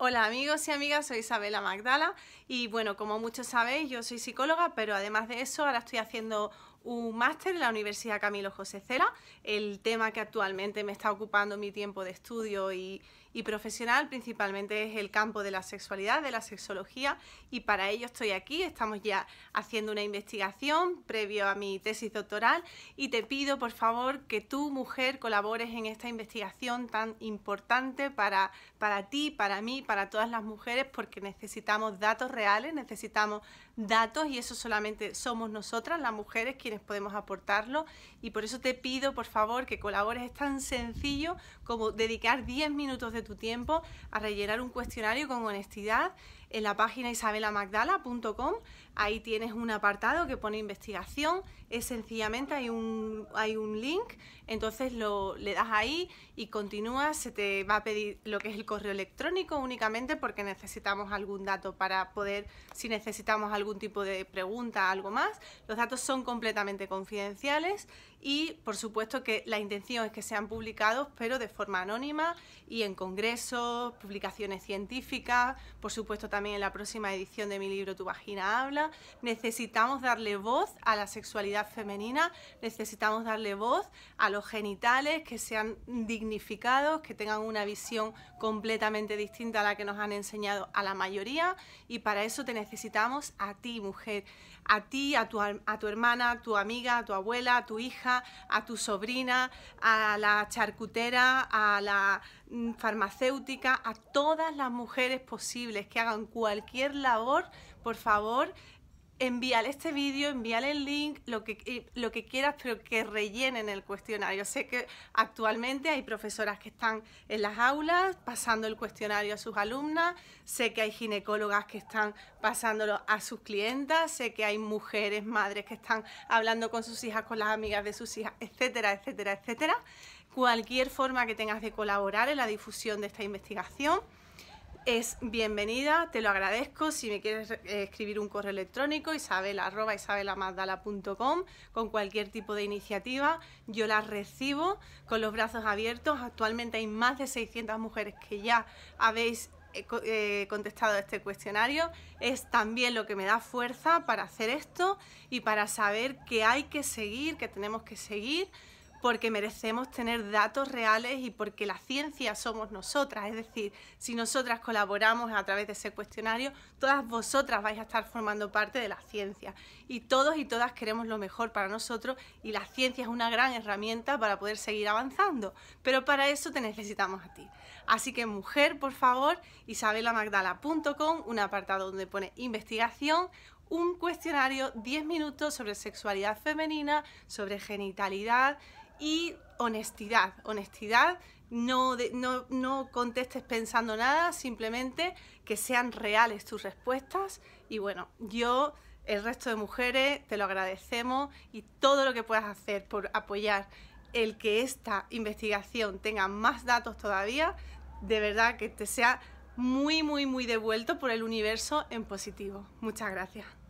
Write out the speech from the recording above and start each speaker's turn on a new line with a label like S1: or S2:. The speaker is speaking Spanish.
S1: Hola amigos y amigas, soy Isabela Magdala y bueno, como muchos sabéis, yo soy psicóloga, pero además de eso ahora estoy haciendo un máster en la Universidad Camilo José Cela, el tema que actualmente me está ocupando mi tiempo de estudio y, y profesional principalmente es el campo de la sexualidad, de la sexología y para ello estoy aquí, estamos ya haciendo una investigación previo a mi tesis doctoral y te pido por favor que tú mujer colabores en esta investigación tan importante para, para ti, para mí, para todas las mujeres porque necesitamos datos reales, necesitamos datos y eso solamente somos nosotras las mujeres que quienes podemos aportarlo y por eso te pido por favor que colabores. Es tan sencillo como dedicar 10 minutos de tu tiempo a rellenar un cuestionario con honestidad en la página isabelamagdala.com. Ahí tienes un apartado que pone investigación. Es sencillamente, hay un, hay un link. Entonces lo, le das ahí y continúas. Se te va a pedir lo que es el correo electrónico únicamente porque necesitamos algún dato para poder, si necesitamos algún tipo de pregunta, algo más. Los datos son completamente confidenciales y por supuesto que la intención es que sean publicados pero de forma anónima y en congresos, publicaciones científicas, por supuesto también también en la próxima edición de mi libro Tu vagina habla. Necesitamos darle voz a la sexualidad femenina, necesitamos darle voz a los genitales que sean dignificados, que tengan una visión completamente distinta a la que nos han enseñado a la mayoría y para eso te necesitamos a ti, mujer, a ti, a tu, a tu hermana, a tu amiga, a tu abuela, a tu hija, a tu sobrina, a la charcutera, a la mm, farmacéutica, a todas las mujeres posibles que hagan cualquier labor, por favor, envíale este vídeo, envíale el link, eh, lo que, quieras, pero que rellenen el cuestionario. Sé que actualmente hay profesoras que están en las aulas pasando el cuestionario a sus alumnas, sé que hay ginecólogas que están pasándolo a sus clientas, sé que hay mujeres, madres que están hablando con sus hijas, con las amigas de sus hijas, etcétera, etcétera, etcétera. Cualquier forma que tengas de colaborar en la difusión de esta investigación es bienvenida, te lo agradezco. Si me quieres eh, escribir un correo electrónico, isabel, con cualquier tipo de iniciativa, yo la recibo con los brazos abiertos. Actualmente hay más de 600 mujeres que ya habéis eh, eh, contestado este cuestionario es también lo que me da fuerza para hacer esto y para saber que hay que seguir, que tenemos que seguir porque merecemos tener datos reales y porque la ciencia somos nosotras. Es decir, si nosotras colaboramos a través de ese cuestionario, todas vosotras vais a estar formando parte de la ciencia. Y todos y todas queremos lo mejor para nosotros y la ciencia es una gran herramienta para poder seguir avanzando. Pero para eso te necesitamos a ti. Así que mujer, por favor, isabelamagdala.com, un apartado donde pone investigación, un cuestionario 10 minutos sobre sexualidad femenina, sobre genitalidad y honestidad, honestidad, no, no, no, contestes pensando nada, simplemente que sean reales tus respuestas y bueno, yo, el resto de mujeres, te lo agradecemos y todo lo que puedas hacer por apoyar el que esta investigación tenga más datos todavía, de verdad que te sea muy, muy, muy devuelto por el universo en positivo. Muchas gracias.